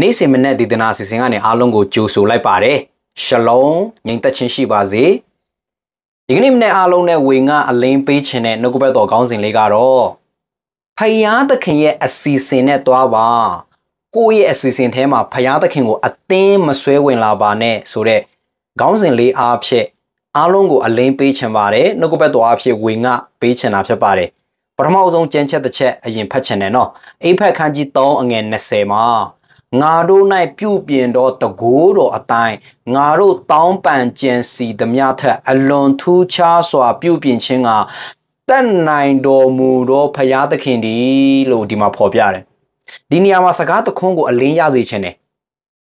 နေ့စဉ်မနက်ဒေသနာစီစဉ်ကနေအားလုံးကိုကြိုဆိုလိုက်ပါတယ်။ရှလုံငြိမ်သက်ခြင်းရှိပါစေ။ဒီကနေ့မနက်အားလုံးနဲ့ဝေငှအလင်းပေးခြင်းနဲ့နှုတ်ကပတ်တော်ခေါင်းစဉ်လေးကတော့ဖယားသခင်ရဲ့အစီအစဉ်နဲ့တွားပါ။ကိုယ့်ရဲ့အစီအစဉ်ထဲမှာဖယားသခင်ကိုအသင်းမဆွဲဝင်လာပါနဲ့ဆိုတဲ့ခေါင်းစဉ်လေးအားဖြင့်အားလုံးကိုအလင်းပေးခြင်းပါတယ်။နှုတ်ကပတ်တော်အားဖြင့်ဝေငှပေးခြင်းတာဖြစ်ပါတယ်။ပထမဆုံးကြမ်းချက်တစ်ချက်အရင်ဖတ်ခြင်းနဲ့နော်။အိဖက်ခန်းကြီး3အငယ်20မှာငါတို့၌ပြုပြင်သောတကိုးတော်အတိုင်းငါတို့တောင်းပန်ကြံစီသည်များထက် အလွန်ထူးခြားစွာပြုပြင်ခြင်းကတတ်နိုင်တော်မူသောဖရာသခင်သည်လို့ဒီမှာဖော်ပြတယ်။ဒီနေရာမှာစကားသခွန်းကိုအလင်းရစေခြင်းတယ်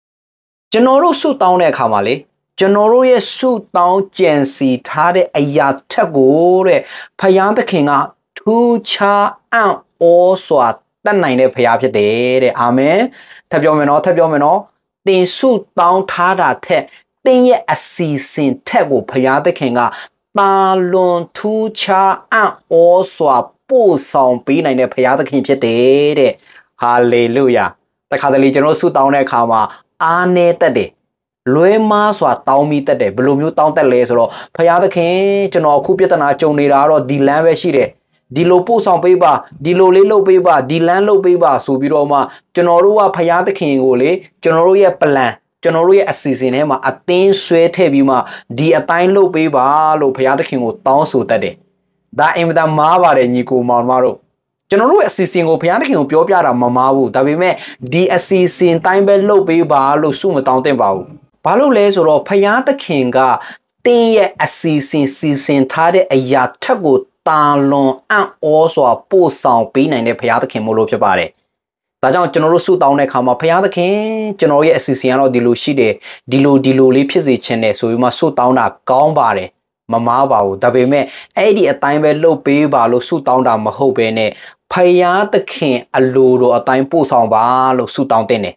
။ကျွန်တော်တို့ဆုတောင်းတဲ့အခါမှာလေကျွန်တော်တို့ရဲ့ဆုတောင်းကြံစီထားတဲ့အရာထက်ကိုတဲ့ဖရာသခင်ကထူးခြားအံ့ဩစွာတတ်နိုင်တဲ့ဖရားဖြစ်တယ်တဲ့အာမင်ထပ်ပြောမယ်နော်ထပ်ပြောမယ်နော်သင်ဆုတောင်းထားတာထက်သင်ရဲ့အစီစဉ်ထက်ကို ဖရားသခင်ကပါလွန်ထူးခြားအံ့ဩစွာပို့ဆောင်ပေးနိုင်တဲ့ဖရားသခင် ဖြစ်တယ်တဲ့ဟာလေလုယာတခါတလေကျွန်တော်ဆုတောင်းတဲ့အခါမှာအားနေတတ်တယ်လွဲမားစွာတောင်းမိတတ်တယ်ဘယ်လိုမျိုးတောင်းတတ်လဲဆိုတော့ဖရာသခင်ကျွန်တော်အခုပြဿနာကြုံနေတာတော့ဒီလမ်းပဲရှိတယ်ဒီလိုပို့ဆောင်ပေးပါဒီလိုလေးလုပ်ပေးပါဒီလမ်းလုပ်ပေးပါဆိုပြီးတော့မှကျွန်တော်တို့ကဖရာသခင်ကိုလေကျွန်တော်တို့ရဲ့ plan ကျွန်တော်တို့ရဲ့အစီအစဉ်ထဲမှာအသင်းဆွဲထည့်ပြီးမှဒီအတိုင်းလုပ်ပေးပါလို့ဖရာသခင်ကိုတောင်းဆိုတတ်တယ်။ဒါအင်မတန်မားပါတယ်ညီကိုမောင်မတို့ကျွန်တော်တို့ရဲ့အစီအစဉ်ကိုဘုရားသခင်ကိုပြောပြတာမမားဘူးဒါပေမဲ့ဒီအစီအစဉ်တိုင်းပဲလုပ်ပေးပါလို့ဆုမတောင်းတင်ပါဘူးဘာလို့လဲဆိုတော့ဘုရားသခင်ကတင်းရဲ့အစီအစဉ်စီစဉ်ထားတဲ့အရာထက်ကိုတာလွန်အံ့ဩစွာပို့ဆောင်ပေးနိုင်တဲ့ဘုရားသခင်မို့လို့ဖြစ်ပါတယ်။ဒါကြောင့်ကျွန်တော်တို့ဆုတောင်းတဲ့အခါမှာဘုရားသခင်ကျွန်တော်ရဲ့အစီအစဉ်ကတော့ဒီလိုရှိတယ်ဒီလိုဒီလိုလေးဖြစ်စေချင်တယ်ဆိုပြီးမှဆုတောင်းတာကောင်းပါတယ်မမားပါဘူးဒါပေမဲ့အဲ့ဒီအတိုင်းပဲလှုပ်ပေးပါလို့ဆုတောင်းတာမဟုတ်ဘဲနဲ့ဖယားသခင်အလိုတော်အတိုင်းပို့ဆောင်ပါလို့ဆုတောင်းတဲ့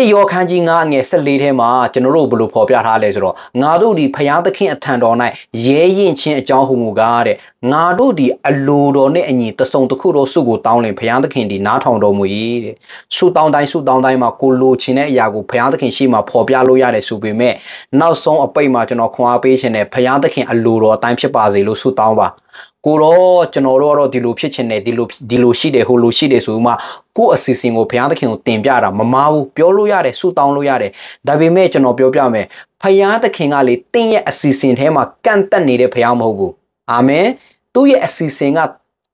တိယောခန်းကြီး9အငယ်14ထဲမှာကျွန်တော်တို့ဘယ်လိုဖော်ပြထားလဲဆိုတော့ငါတို့ဒီဖျားသခင်အထံတော်၌ရဲရင်ချင်းအကြောင်းဟူမူကားတဲ့ငါတို့ဒီအလိုတော်နဲ့အညီတစုံတစ်ခုတော့စုကိုတောင်းလင်ဘုရားသခင်ဒီနားထောင်တော်မူ၏တဲ့စုတောင်းတိုင်းစုတောင်းတိုင်းမှာကိုလိုချင်တဲ့အရာကိုဘုရားသခင်ရှေ့မှာဖော်ပြလို့ရတယ်ဆိုပေမဲ့နောက်ဆုံးအပိတ်မှာကျွန်တော်ခွန်အားပေးခြင်းနဲ့ဘုရားသခင်အလိုတော်အတိုင်းဖြစ်ပါစေလို့ဆုတောင်းပါကိုတော့ကျွန်တော်တို့ကတော့ဒီလိုဖြစ်ချင်တယ်ဒီလိုဒီလိုရှိတယ်ဟိုလိုရှိတယ်ဆိုမှကို့အစီအစဉ်ကိုဘုရားသခင်ကိုတင်ပြတာမမားဘူးပြောလို့ရတယ်ဆူတောင်းလို့ရတယ်ဒါပေမဲ့ကျွန်တော်ပြောပြမယ်ဘုရားသခင်ကလေတင့်ရဲ့အစီအစဉ်ထဲမှာကန့်တက်နေတဲ့ဘုရားမဟုတ်ဘူးအာမင်သူ့ရဲ့အစီအစဉ်က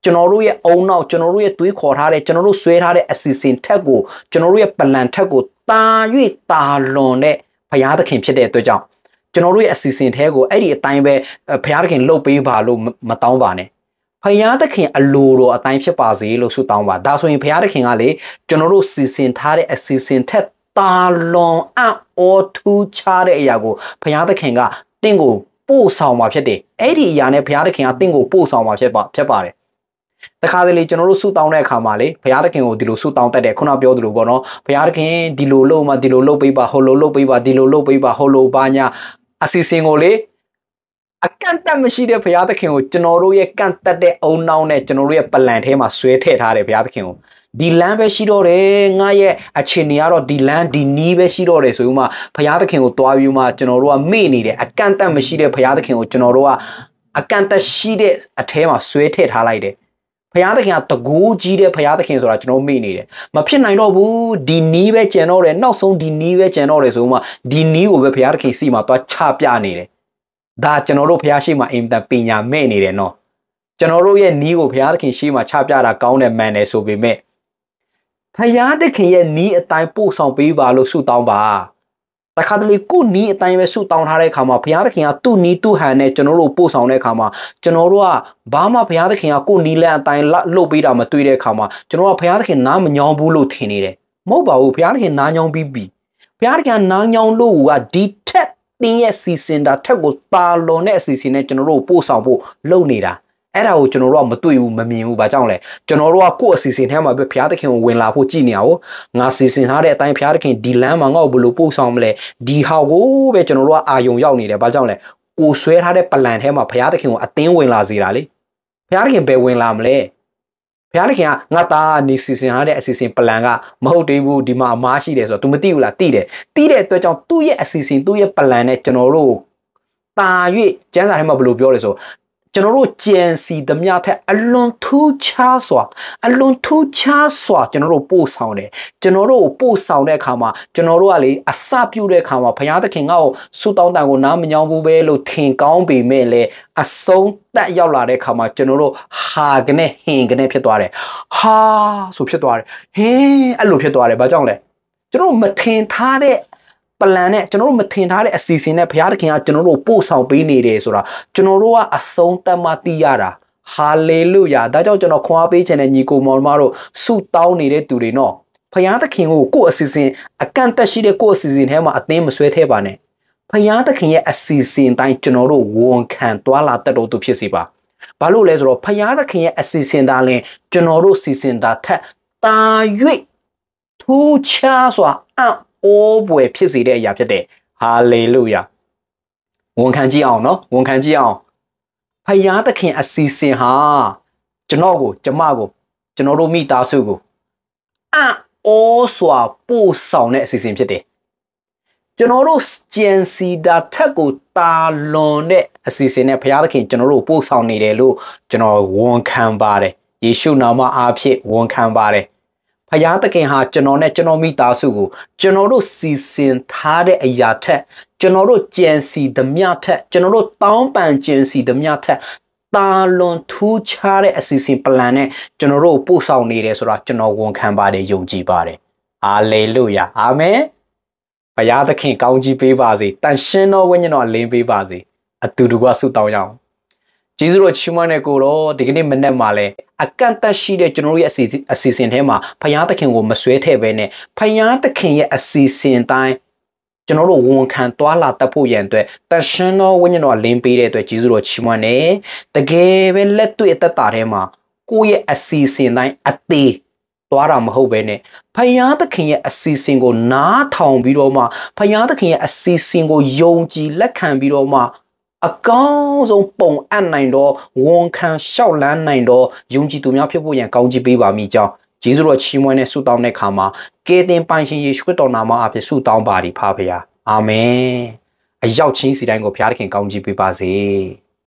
ကျွန်တော်တို့ရဲ့အုံနောက်ကျွန်တော်တို့ရဲ့သွေးခေါ်ထားတဲ့ကျွန်တော်တို့ဆွဲထားတဲ့အစီအစဉ်ထက်ကို ကျွန်တော်တို့ရဲ့ပလန်ထက်ကိုတာ၍တာလွန်တဲ့ဘုရားသခင်ဖြစ်တဲ့အတွက်ကြောင့်ကျွန်တော်တို့ရဲ့အစီအစဉ်ထဲကိုအဲ့ဒီအတိုင်းပဲဘုရားသခင်လှုပ်ပေးပါလို့မတောင်းပါနဲ့ဖယားသခင်အလိုတော်အတိုင်းဖြစ်ပါစေလို့ဆုတောင်းပါဒါဆိုရင်ဖယားသခင်ကလေကျွန်တော်တို့စီစဉ်ထားတဲ့အစီအစဉ်ထက်တာလွန်အော်ထူးခြားတဲ့အရာကိုဖယားသခင်ကတင့်ကိုပို့ဆောင်မှာဖြစ်တယ်အဲ့ဒီအရာနဲ့ဘုရားသခင်ကတင့်ကိုပို့ဆောင်မှာဖြစ်ပါဖြစ်ပါတယ်တခါတလေကျွန်တော်တို့ဆူတောင်းတဲ့အခါမှာလေဘုရားသခင်ကိုဒီလိုဆူတောင်းတတ်တယ်ခုနပြောသလိုပေါ့နော်ဘုရားသခင်ဒီလိုလို့မှဒီလိုလုပ်ပေးပါဟိုလိုလုပ်ပေးပါဒီလိုလုပ်ပေးပါဟိုလိုပါညာအစီအစဉ်ကိုလေအကန့်တတ်မရှိတဲ့ဘုရားသခင်ကိုကျွန်တော်တို့ရဲ့ကန့်တတ်တဲ့အုံနှောင်းနဲ့ကျွန်တော်တို့ရဲ့ပလန်ထဲမှာဆွဲထည့်ထားတယ်ဘုရားသခင်ကိုဒီလမ်းပဲရှိတော့တယ်ငါရဲ့အခြေအနေကတော့ဒီလမ်းဒီနီးပဲရှိတော့တယ်ဆိုပြီးမှဘုရားသခင်ကိုတွားပြီးမှကျွန်တော်တို့ကမေ့နေတယ်အကန့်အသတ်မရှိတဲ့ဘုရားသခင်ကိုကျွန်တော်တို့ကအကန့်အသတ်ရှိတဲ့အထဲမှာဆွဲထည့်ထားလိုက်တယ်ဘုရားသခင်ကတကူးကြီးတဲ့ဘုရားသခင်ဆိုတာကျွန်တော်မေ့နေတယ်မဖြစ်နိုင်တော့ဘူးဒီနီးပဲကျန်တော့တယ်နောက်ဆုံးဒီနီးပဲကျန်တော့တယ်ဆိုမှဒီနီးကိုပဲဘုရားသခင်စီမှာသွားချပြနေတယ်ဒါကျွန်တော်တို့ဘုရားရှိမှအင်တန်ပညာမဲ့နေတယ်နော်ကျွန်တော်တို့ရဲ့နီးကိုဘုရားသခင်ရှိမှချပြတာကောင်းတယ်မှန်တယ်ဆိုပေမဲ့ဖယားတခင်ရဲ့နီးအတိုင်းပို့ဆောင်ပေးပါလို့ဆုတောင်းပါတခါတလေကိုနီးအတိုင်းပဲဆုတောင်းထားတဲ့အခါမှာဘုရားသခင်ကသူ့နီးသူ့ဟန်နဲ့ကျွန်တော်တို့ပို့ဆောင်တဲ့အခါမှာကျွန်တော်တို့ကဘာမှဘုရားသခင်ကကိုနီးလန့်အတိုင်းလှုပ်ပေးတာမတွေ့တဲ့အခါမှာကျွန်တော်ကဘုရားသခင်နားမညောင်းဘူးလို့ထင်နေတယ်မဟုတ်ပါဘူးဘုရားသခင်နားညောင်းပြီးပြီဘုရားသခင်နားညောင်းလို့ကဒီထက်တင်းရဲ့စီစဉ်တာထက်ကိုပါလွန်တဲ့အစီအစဉ်နဲ့ကျွန်တော်တို့ပို့ဆောင်ဖို့လုပ်နေတာအဲ့ဒါကိုကျွန်တော်တို့ကမတွေ့ဘူးမမြင်ဘူးဘာကြောင့်လဲကျွန်တော်တို့ကကိုယ့်အစီအစဉ်ထဲမှာပဲဘုရားသခင်ကိုဝင်လာဖို့ကြည်နေရအောင်ငါစီစဉ်ထားတဲ့အတိုင်းဘုရားသခင်ဒီလမ်းမှာငါ့ကိုဘယ်လိုပို့ဆောင်မလဲဒီဟာကိုပဲကျွန်တော်တို့ကအာယုံရောက်နေတယ်ဘာကြောင့်လဲကိုဆွဲထားတဲ့ပလန်ထဲမှာဘုရားသခင်ကိုအသင်းဝင်လာစေတာလေဘုရားသခင်ဘယ်ဝင်လာမလဲဘုရားသခင်ကငါသားနေစီစဉ်ထားတဲ့အစီအစဉ်ပလန်ကမဟုတ်သေးဘူးဒီမှာအမားရှိတယ်ဆိုတော့ तू မသိဘူးလားသိတယ်သိတဲ့အတွက်ကြောင့်သူ့ရဲ့အစီအစဉ်သူ့ရဲ့ပလန်နဲ့ကျွန်တော်တို့တာ၍ကျမ်းစာထဲမှာဘယ်လိုပြောလဲဆိုကျွန်တော်တို့ကြံစီသမျှထက်အလွန်ထူးခြားစွာ အလွန်ထူးခြားစွာကျွန်တော်တို့ပို့ဆောင်တယ်ကျွန်တော်တို့ပို့ဆောင်တဲ့အခါမှာကျွန်တော်တို့ကလေအစပြုတဲ့အခါမှာဘုရားသခင်ကဆုတောင်းတန်ကိုနားမညောင်းဘူးပဲလို့ထင်ကောင်းပေမဲ့လည်းအဆုံးတက်ရောက်လာတဲ့အခါမှာကျွန်တော်တို့ဟာကနေဟင်ကနေဖြစ်သွားတယ်ဟာဆိုဖြစ်သွားတယ်ဟင်းအဲ့လိုဖြစ်သွားတယ်ဘာကြောင့်လဲကျွန်တော်မထင်ထားတဲ့ plan နဲ့ကျွန်တော်တို့မထင်ထားတဲ့အစီအစဉ်နဲ့ဘုရားသခင်ကကျွန်တော်တို့ပို့ဆောင်ပေးနေတယ်ဆိုတာကျွန်တော်တို့ကအဆုံးသတ်မှသိရတာဟာလေလုယာဒါကြောင့်ကျွန်တော်ခွန်အားပေးခြင်းနဲ့ညီကိုမောင်တို့ဆုတောင်းနေတဲ့သူတွေနော်ဖယားသခင်ကိုကိုယ့်အစီအစဉ်အကန့်အသတ်ရှိတဲ့ကိုယ့်အစီအစဉ်ထဲမှာအသင်းမဆွဲထဲပါနဲ့ဖယားသခင်ရဲ့အစီအစဉ်တိုင်းကျွန်တော်တို့ဝန်ခံသွားလာတတ်တော်သူဖြစ်စီပါဘာလို့လဲဆိုတော့ဖယားသခင်ရဲ့အစီအစဉ်သားလင်ကျွန်တော်တို့စီစဉ်တာထက်တာ၍ထူးခြားစွာအံ့အောပွေဖြစ်စေတဲ့အရာဖြစ်တယ်ဟာလေလုယာဝန်ခံကြည့်အောင်နော်ဝန်ခံကြည့်အောင်ဖယားသခင်အစီစဉ်ဟာကျွန်တော်ကိုကျမကိုကျွန်တော်တို့မိသားစုကိုအအောစွာပို့ဆောင်တဲ့အစီအစဉ်ဖြစ်တယ်ကျွန်တော်တို့ကြံစီတာထက်ကိုတာလွန်တဲ့အစီအစဉ်နဲ့ဘုရားသခင်ကျွန်တော်တို့ပို့ဆောင်နေတယ်လို့ကျွန်တော်ဝန်ခံပါတယ်ယေရှုနာမအားဖြင့်ဝန်ခံပါတယ်ဖယားသခင်ဟာကျွန်တော်နဲ့ကျွန်တော်မိသားစုကိုကျွန်တော်တို့စီစဉ်ထားတဲ့အရာထက်ကျွန်တော်တို့ကြံစီသမျှထက်ကျွန်တော်တို့တောင်းပန်ကြံစီသမျှထက်တာလွန်ထူးခြားတဲ့အစီအစဉ် plan နဲ့ကျွန်တော်တို့ပို့ဆောင်နေတယ်ဆိုတာကျွန်တော်ဝန်ခံပါတယ်ယုံကြည်ပါတယ်အာလေလုယာအာမင်ဘုရားသခင်ကောင်းကြီးပေးပါစေတန်ရှင်းသောဝိညာဉ်တော်လင်းပေးပါစေအတူတူကဆုတောင်းရအောင်ယေရှုတော်ချီးမွမ်းတဲ့ကိုတော့ဒီကနေ့မနေ့မှလည်းအကန့်အသတ်ရှိတဲ့ကျွန်တော်တို့ရဲ့အစီအစီအစဉ်ထဲမှာဖခင်သခင်ကိုမဆွဲထည့်ပဲနဲ့ဖခင်သခင်ရဲ့အစီအစဉ်တိုင်းကျွန်တော်တို့ဝန်ခံသွားလာတတ်ဖို့ရန်အတွက်တန်ရှင်းသောဝိညာဉ်တော်လင်းပေးတဲ့အတွက်ယေရှုတော်ချီးမွမ်းတယ်။တကယ်ပဲလက်တွေ့အသက်တာထဲမှာကိုယ့်ရဲ့အစီအစဉ်တိုင်းအသေးသွားတာမဟုတ်ပဲနဲ့ဖယားသခင်ရဲ့အစီအစဉ်ကိုနားထောင်ပြီးတော့မှဖယားသခင်ရဲ့အစီအစဉ်ကိုယုံကြည်လက်ခံပြီးတော့မှအကောင်းဆုံးပုံအပ်နိုင်တော့ဝန်ခံလျှောက်လန်းနိုင်တော့ယုံကြည်သူများဖြစ်ဖို့ရန်ကောင်းချီးပေးပါမိကြောင်းယေရှုတော်ချီးမွမ်းနဲ့ဆုတောင်းတဲ့အခါမှာကယ်တင်ပိုင်ရှင်ယေရှုခရစ်တော်နာမအဖြစ်ဆုတောင်းပါ ड़ी ဖာဖေယာအာမင်အရောက်ချင်းစီတိုင်းကိုဘုရားသခင်ကောင်းချီးပေးပါစေ။